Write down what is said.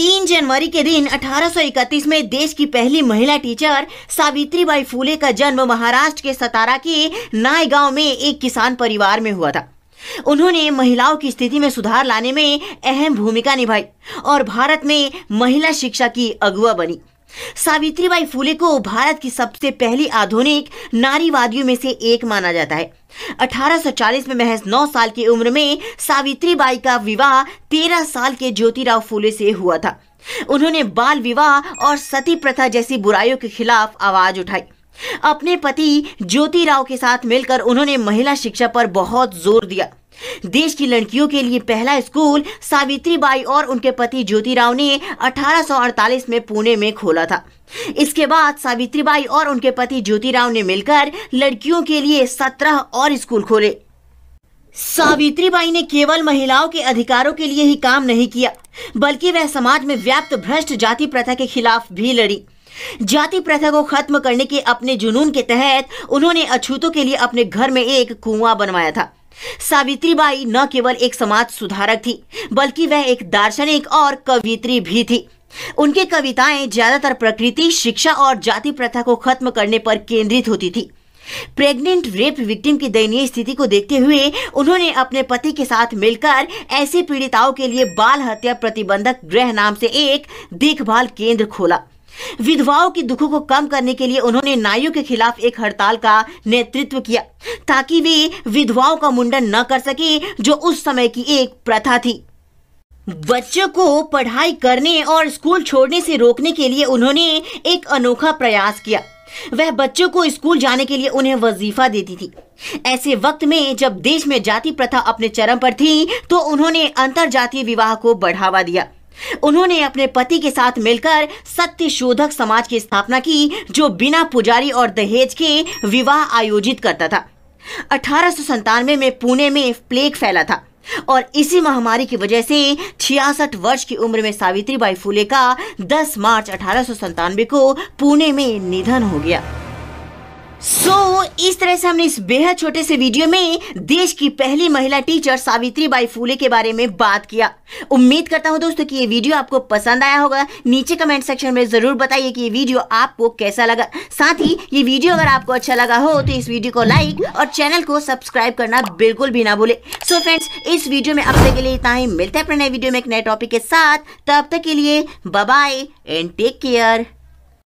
तीन जनवरी के दिन 1831 में देश की पहली महिला टीचर सावित्री बाई फूले का जन्म महाराष्ट्र के सतारा के नाय गांव में एक किसान परिवार में हुआ था उन्होंने महिलाओं की स्थिति में सुधार लाने में अहम भूमिका निभाई और भारत में महिला शिक्षा की अगुवा बनी सावित्रीबाई फूले को भारत की सबसे पहली आधुनिक नारीवादियों में से एक माना जाता है 1840 में महज 9 साल की उम्र में सावित्री बाई का विवाह 13 साल के ज्योतिराव फूले से हुआ था उन्होंने बाल विवाह और सती प्रथा जैसी बुराइयों के खिलाफ आवाज उठाई अपने पति ज्योतिराव के साथ मिलकर उन्होंने महिला शिक्षा पर बहुत जोर दिया देश की लड़कियों के लिए पहला स्कूल सावित्री बाई और उनके पति ज्योतिराव ने 1848 में पुणे में खोला था इसके बाद सावित्री बाई और उनके पति ज्योतिराव ने मिलकर लड़कियों के लिए 17 और स्कूल खोले सावित्री बाई ने केवल महिलाओं के अधिकारों के लिए ही काम नहीं किया बल्कि वह समाज में व्याप्त भ्रष्ट जाति प्रथा के खिलाफ भी लड़ी जाति प्रथा को खत्म करने के अपने जुनून के तहत उन्होंने अछूतों के लिए अपने घर में एक कुआं बनवाया था सावित्रीबाई न केवल एक समाज सुधारक थी बल्कि वह एक दार्शनिक और कवित्री भी थी उनकी कविताएं ज्यादातर प्रकृति शिक्षा और जाति प्रथा को खत्म करने पर केंद्रित होती थी प्रेग्नेंट रेप विक्टिम की दयनीय स्थिति को देखते हुए उन्होंने अपने पति के साथ मिलकर ऐसे पीड़िताओं के लिए बाल हत्या प्रतिबंधक गृह नाम से एक देखभाल केंद्र खोला विधवाओं के दुखों को कम करने के लिए उन्होंने नाइयों के खिलाफ एक हड़ताल का नेतृत्व किया ताकि वे विधवाओं का मुंडन न कर सके जो उस समय की एक प्रथा थी बच्चों को पढ़ाई करने और स्कूल छोड़ने से रोकने के लिए उन्होंने एक अनोखा प्रयास किया वह बच्चों को स्कूल जाने के लिए उन्हें वजीफा देती थी ऐसे वक्त में जब देश में जाति प्रथा अपने चरम पर थी तो उन्होंने अंतर जातीय विवाह को बढ़ावा दिया उन्होंने अपने पति के साथ मिलकर सत्य शोधक समाज की स्थापना की जो बिना पुजारी और दहेज के विवाह आयोजित करता था अठारह में पुणे में प्लेग फैला था और इसी महामारी की वजह से छियासठ वर्ष की उम्र में सावित्री बाई फूले का 10 मार्च अठारह को पुणे में निधन हो गया सो so, इस तरह से हमने इस बेहद छोटे से वीडियो में देश की पहली महिला टीचर सावित्री बाई फूले के बारे में बात किया उम्मीद करता हूं दोस्तों कि ये वीडियो आपको पसंद आया होगा नीचे कमेंट सेक्शन में जरूर बताइए कि ये वीडियो आपको कैसा लगा साथ ही ये वीडियो अगर आपको अच्छा लगा हो तो इस वीडियो को लाइक और चैनल को सब्सक्राइब करना बिल्कुल भी ना भूले सो so, फ्रेंड्स इस वीडियो में अब तक के लिए इतना ही मिलते हैं अपने नए वीडियो में एक नए टॉपिक के साथ तब तक के लिए बाय एंड टेक केयर